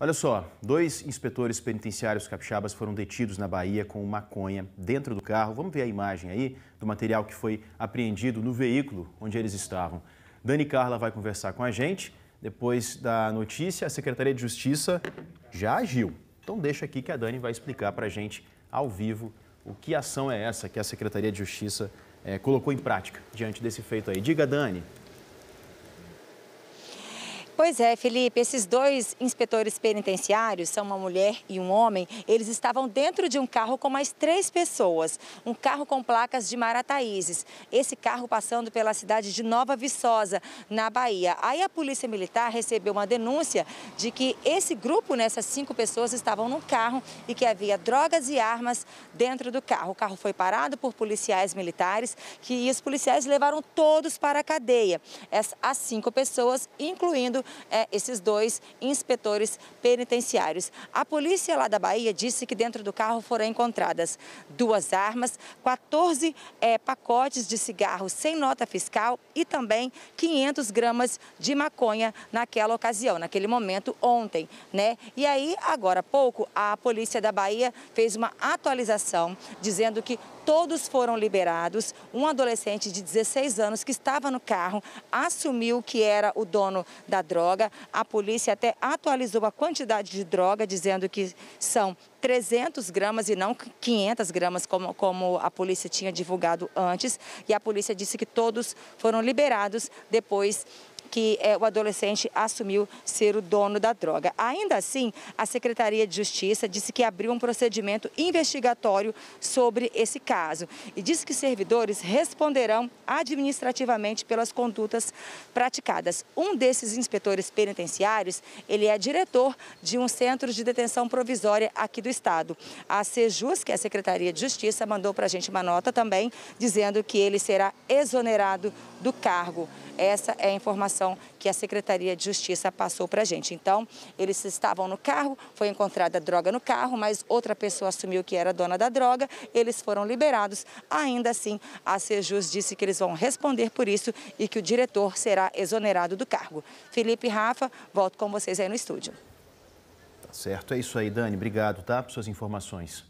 Olha só, dois inspetores penitenciários capixabas foram detidos na Bahia com maconha dentro do carro. Vamos ver a imagem aí do material que foi apreendido no veículo onde eles estavam. Dani Carla vai conversar com a gente. Depois da notícia, a Secretaria de Justiça já agiu. Então deixa aqui que a Dani vai explicar para a gente ao vivo o que ação é essa que a Secretaria de Justiça é, colocou em prática diante desse feito aí. Diga, Dani. Pois é, Felipe, esses dois inspetores penitenciários, são uma mulher e um homem, eles estavam dentro de um carro com mais três pessoas, um carro com placas de Marataízes. Esse carro passando pela cidade de Nova Viçosa, na Bahia. Aí a Polícia Militar recebeu uma denúncia de que esse grupo, nessas né, cinco pessoas, estavam num carro e que havia drogas e armas dentro do carro. O carro foi parado por policiais militares que, e os policiais levaram todos para a cadeia. As, as cinco pessoas, incluindo é, esses dois inspetores penitenciários. A polícia lá da Bahia disse que dentro do carro foram encontradas duas armas, 14 é, pacotes de cigarro sem nota fiscal e também 500 gramas de maconha naquela ocasião, naquele momento ontem, né? E aí, agora há pouco, a polícia da Bahia fez uma atualização dizendo que Todos foram liberados. Um adolescente de 16 anos que estava no carro assumiu que era o dono da droga. A polícia até atualizou a quantidade de droga, dizendo que são 300 gramas e não 500 gramas, como, como a polícia tinha divulgado antes. E a polícia disse que todos foram liberados depois que eh, o adolescente assumiu ser o dono da droga. Ainda assim, a Secretaria de Justiça disse que abriu um procedimento investigatório sobre esse caso e disse que servidores responderão administrativamente pelas condutas praticadas. Um desses inspetores penitenciários, ele é diretor de um centro de detenção provisória aqui do estado. A Sejus, que é a Secretaria de Justiça, mandou para a gente uma nota também dizendo que ele será exonerado do cargo. Essa é a informação informação que a Secretaria de Justiça passou para a gente. Então, eles estavam no carro, foi encontrada droga no carro, mas outra pessoa assumiu que era dona da droga, eles foram liberados. Ainda assim, a Sejus disse que eles vão responder por isso e que o diretor será exonerado do cargo. Felipe Rafa, volto com vocês aí no estúdio. Tá certo, é isso aí, Dani. Obrigado, tá, por suas informações.